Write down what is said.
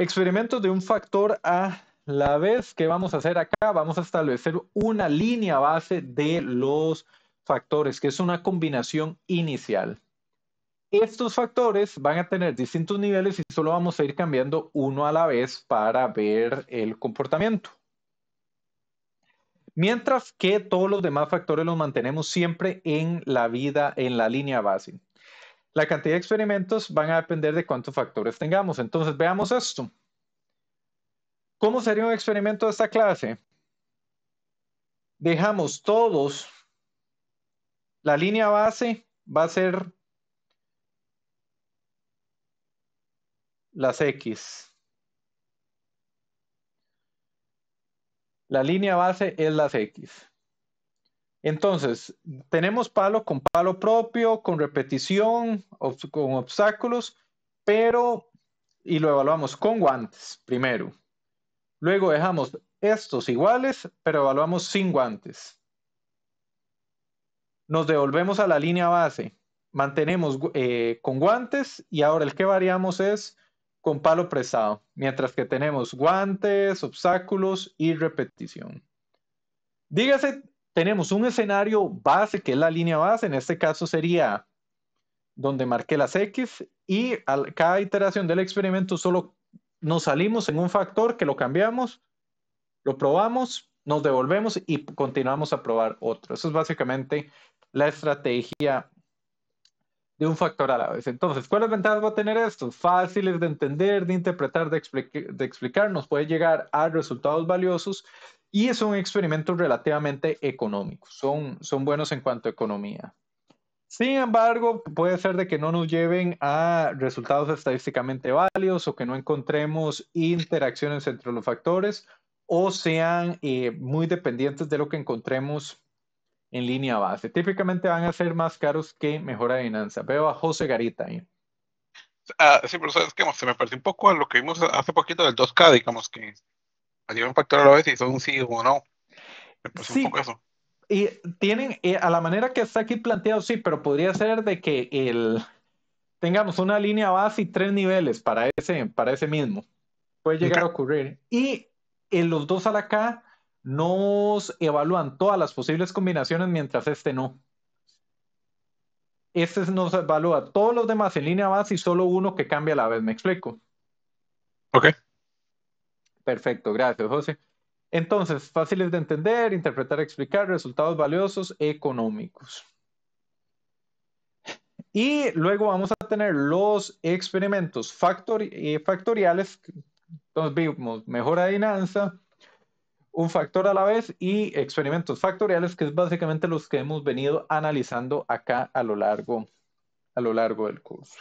Experimentos de un factor a la vez. que vamos a hacer acá? Vamos a establecer una línea base de los factores, que es una combinación inicial. Estos factores van a tener distintos niveles y solo vamos a ir cambiando uno a la vez para ver el comportamiento. Mientras que todos los demás factores los mantenemos siempre en la vida, en la línea base. La cantidad de experimentos van a depender de cuántos factores tengamos. Entonces, veamos esto. ¿Cómo sería un experimento de esta clase? Dejamos todos, la línea base va a ser las X. La línea base es las X. Entonces, tenemos palo con palo propio, con repetición, con obstáculos, pero, y lo evaluamos con guantes primero. Luego dejamos estos iguales, pero evaluamos sin guantes. Nos devolvemos a la línea base, mantenemos eh, con guantes y ahora el que variamos es con palo prestado, mientras que tenemos guantes, obstáculos y repetición. Dígase tenemos un escenario base, que es la línea base, en este caso sería donde marqué las X y a cada iteración del experimento solo nos salimos en un factor que lo cambiamos, lo probamos, nos devolvemos y continuamos a probar otro. Eso es básicamente la estrategia de un factor a la vez. Entonces, ¿cuáles ventajas va a tener esto? Fáciles de entender, de interpretar, de, explicar, nos puede llegar a resultados valiosos y es un experimento relativamente económico. son, son buenos en cuanto a economía. Sin embargo, puede ser de que no nos lleven a resultados estadísticamente válidos o que no encontremos interacciones entre los factores o sean eh, muy dependientes de lo que encontremos en línea base. Típicamente van a ser más caros que de adivinanza. Veo a José Garita ahí. Ah, sí, pero sabes que se me parece un poco a lo que vimos hace poquito del 2K, digamos que allí un factor a la vez y son un sí o no. Me sí, un poco eso. Y tienen, eh, a la manera que está aquí planteado, sí, pero podría ser de que el tengamos una línea base y tres niveles para ese, para ese mismo. Puede llegar a ocurrir. Y en eh, los dos a la K nos evalúan todas las posibles combinaciones mientras este no. Este nos evalúa todos los demás en línea base y solo uno que cambia a la vez. ¿Me explico? Ok. Perfecto, gracias, José. Entonces, fáciles de entender, interpretar, explicar, resultados valiosos, económicos. Y luego vamos a tener los experimentos eh, factoriales. Entonces vimos mejora de dinanza, un factor a la vez y experimentos factoriales, que es básicamente los que hemos venido analizando acá a lo largo, a lo largo del curso.